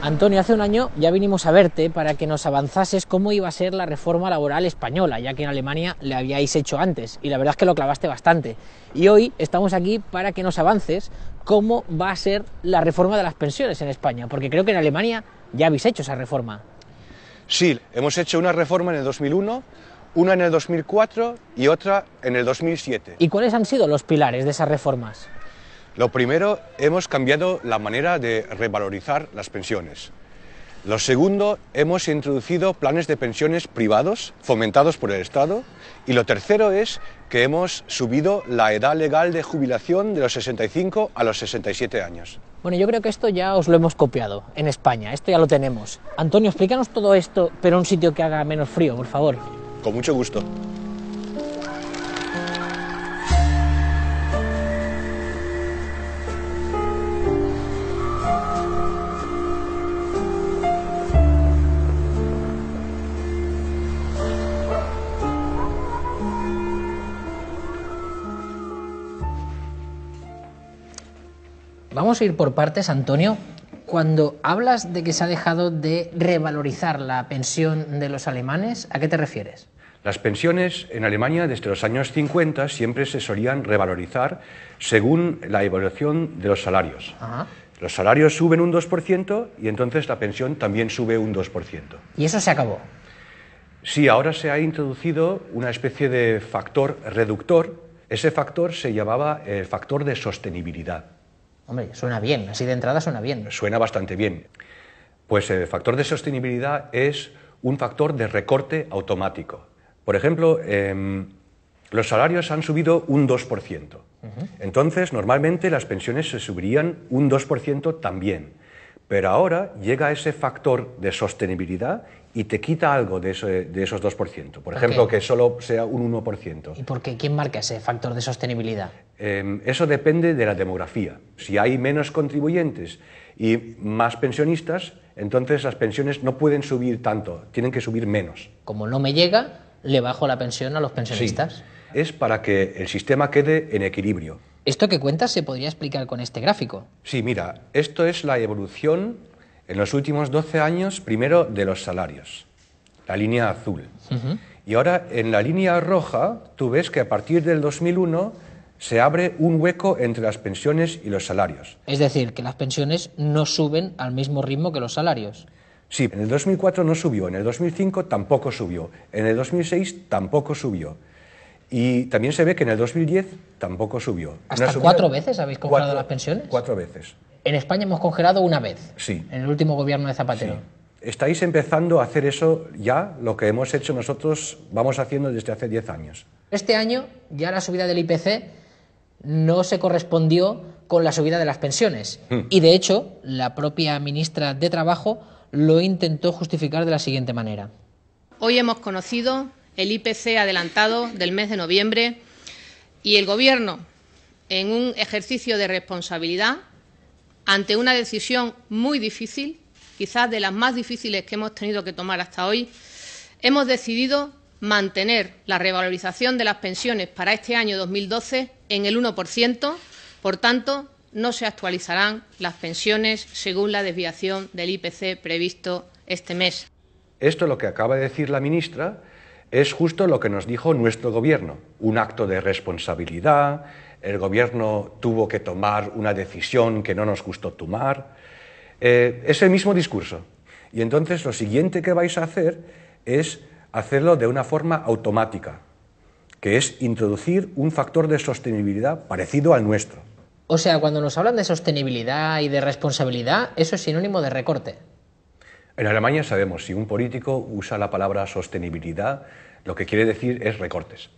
Antonio, hace un año ya vinimos a verte para que nos avanzases cómo iba a ser la reforma laboral española, ya que en Alemania le habíais hecho antes, y la verdad es que lo clavaste bastante. Y hoy estamos aquí para que nos avances cómo va a ser la reforma de las pensiones en España, porque creo que en Alemania ya habéis hecho esa reforma. Sí, hemos hecho una reforma en el 2001, una en el 2004 y otra en el 2007. ¿Y cuáles han sido los pilares de esas reformas? Lo primero, hemos cambiado la manera de revalorizar las pensiones. Lo segundo, hemos introducido planes de pensiones privados fomentados por el Estado. Y lo tercero es que hemos subido la edad legal de jubilación de los 65 a los 67 años. Bueno, yo creo que esto ya os lo hemos copiado en España, esto ya lo tenemos. Antonio, explícanos todo esto, pero en un sitio que haga menos frío, por favor. Con mucho gusto. vamos a ir por partes, Antonio. Cuando hablas de que se ha dejado de revalorizar la pensión de los alemanes, ¿a qué te refieres? Las pensiones en Alemania desde los años 50 siempre se solían revalorizar según la evolución de los salarios. Los salarios suben un 2% y entonces la pensión también sube un 2%. ¿Y eso se acabó? Sí, ahora se ha introducido una especie de factor reductor. Ese factor se llamaba el factor de sostenibilidad. Hombre, suena bien, así de entrada suena bien. Suena bastante bien. Pues el eh, factor de sostenibilidad es un factor de recorte automático. Por ejemplo, em, los salarios han subido un 2%. Entonces, normalmente las pensiones se subirían un 2% también. Pero ahora llega ese factor de sostenibilidad y te quita algo de, esos 2%. Por ejemplo, que solo sea un 1%. ¿Y por qué? ¿Quién marca ese factor de sostenibilidad? Em, eso depende de la demografía. Si hay menos contribuyentes y más pensionistas, entonces las pensiones no pueden subir tanto, tienen que subir menos. Como no me llega, le bajo la pensión a los pensionistas. Sí. Es para que el sistema quede en equilibrio. Esto que cuentas se podría explicar con este gráfico. Sí, mira, esto es la evolución en los últimos 12 años, primero de los salarios, la línea azul. Y ahora en la línea roja, tú ves que a partir del 2001 se abre un hueco entre las pensiones y los salarios. Es decir, que las pensiones no suben al mismo ritmo que los salarios. Sí, en el 2004 no subió, en el 2005 tampoco subió, en el 2006 tampoco subió. Y también se ve que en el 2010 tampoco subió. ¿Hasta cuatro veces habéis comprado las pensiones? Cuatro veces en España hemos congelado una vez, en el último gobierno de Zapatero. Estáis empezando a hacer eso ya, lo que hemos hecho nosotros, vamos haciendo desde hace 10 años. Este año ya la subida del IPC no se correspondió con la subida de las pensiones. Hmm. Y de hecho, la propia ministra de Trabajo lo intentó justificar de la siguiente manera. Hoy hemos conocido el IPC adelantado del mes de noviembre y el Gobierno, en un ejercicio de responsabilidad, ante una decisión muy difícil, quizás de las más difíciles que hemos tenido que tomar hasta hoy, hemos decidido mantener la revalorización de las pensiones para este año 2012 en el 1%, por tanto, no se actualizarán las pensiones según la desviación del IPC previsto este mes. Esto lo que acaba de decir la ministra es justo lo que nos dijo nuestro Gobierno, un acto de responsabilidad, el gobierno tuvo que tomar una decisión que no nos gustó tomar. Eh, es el mismo discurso. Y entonces lo siguiente que vais a hacer es hacerlo de una forma automática, que es introducir un factor de sostenibilidad parecido al nuestro. O sea, cuando nos hablan de sostenibilidad y de responsabilidad, eso es sinónimo de recorte. En Alemania sabemos, si un político usa la palabra sostenibilidad, lo que quiere decir es recortes.